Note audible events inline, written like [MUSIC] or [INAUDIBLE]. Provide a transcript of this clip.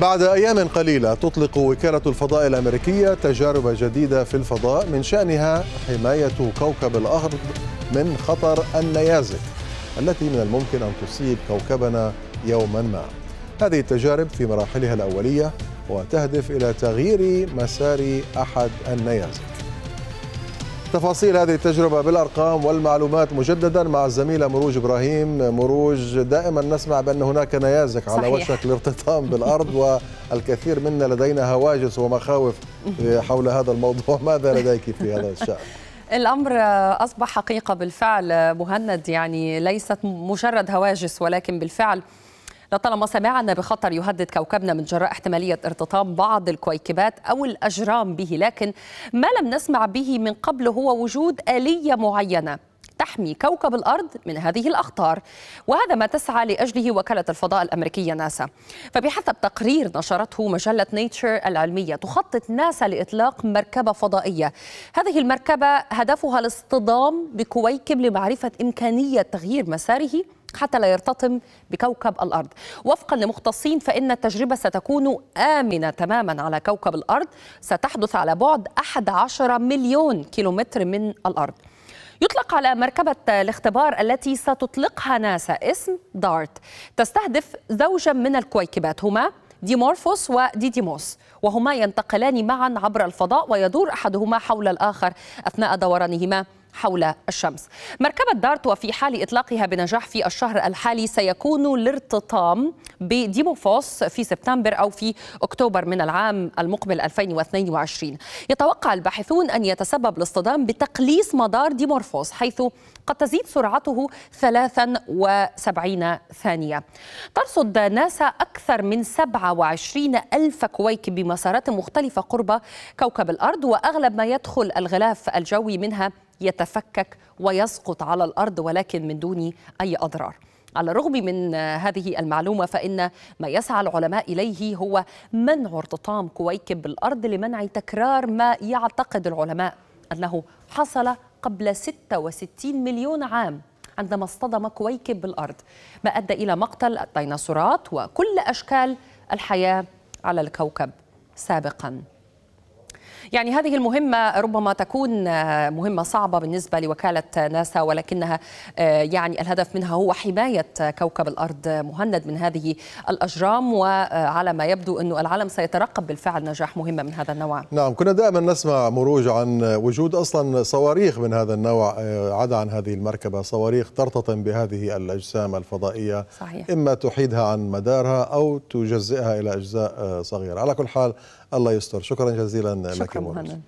بعد أيام قليلة تطلق وكالة الفضاء الأمريكية تجارب جديدة في الفضاء من شأنها حماية كوكب الأرض من خطر النيازك التي من الممكن أن تصيب كوكبنا يوما ما هذه التجارب في مراحلها الأولية وتهدف إلى تغيير مسار أحد النيازك تفاصيل هذه التجربة بالأرقام والمعلومات مجددا مع الزميلة مروج إبراهيم مروج دائما نسمع بأن هناك نيازك على صحيح. وشك الارتطام بالأرض والكثير منا لدينا هواجس ومخاوف حول هذا الموضوع [LAUGHS] ماذا لديك في هذا الشأن؟ الأمر أصبح حقيقة بالفعل مهند يعني ليست مجرد هواجس ولكن بالفعل لطالما سمعنا بخطر يهدد كوكبنا من جراء احتمالية ارتطام بعض الكويكبات أو الأجرام به لكن ما لم نسمع به من قبل هو وجود آلية معينة تحمي كوكب الأرض من هذه الأخطار وهذا ما تسعى لأجله وكالة الفضاء الأمريكية ناسا فبحسب تقرير نشرته مجلة نيتشر العلمية تخطط ناسا لإطلاق مركبة فضائية هذه المركبة هدفها الاصطدام بكويكب لمعرفة إمكانية تغيير مساره حتى لا يرتطم بكوكب الارض. وفقا لمختصين فان التجربه ستكون امنه تماما على كوكب الارض، ستحدث على بعد 11 مليون كيلومتر من الارض. يطلق على مركبة الاختبار التي ستطلقها ناسا اسم دارت تستهدف زوجا من الكويكبات هما ديمورفوس وديديموس وهما ينتقلان معا عبر الفضاء ويدور أحدهما حول الآخر أثناء دورانهما حول الشمس مركبة دارت وفي حال إطلاقها بنجاح في الشهر الحالي سيكون الارتطام بديموفوس في سبتمبر أو في أكتوبر من العام المقبل 2022 يتوقع الباحثون أن يتسبب الاصطدام بتقليص مدار ديمورفوس حيث قد تزيد سرعته 73 ثانية ترصد ناسا أكثر من 27 ألف كويك بمسارات مختلفة قرب كوكب الأرض وأغلب ما يدخل الغلاف الجوي منها يتفكك ويسقط على الارض ولكن من دون اي اضرار على الرغم من هذه المعلومه فان ما يسعى العلماء اليه هو منع ارتطام كويكب بالارض لمنع تكرار ما يعتقد العلماء انه حصل قبل 66 مليون عام عندما اصطدم كويكب بالارض ما ادى الى مقتل الديناصورات وكل اشكال الحياه على الكوكب سابقا يعني هذه المهمة ربما تكون آه، مهمة صعبة بالنسبة لوكالة ناسا ولكنها آه، يعني الهدف منها هو حماية كوكب الأرض مهند من هذه الأجرام وعلى ما يبدو أن العالم سيترقب بالفعل نجاح مهمة من هذا النوع نعم كنا دائما نسمع مروج عن وجود أصلا صواريخ من هذا النوع آه، عدا عن هذه المركبة صواريخ ترتطم بهذه الأجسام الفضائية صحيح. إما تحيدها عن مدارها أو تجزئها إلى أجزاء صغيرة على كل حال الله يستر شكرا جزيلا شكرا. لك Kamu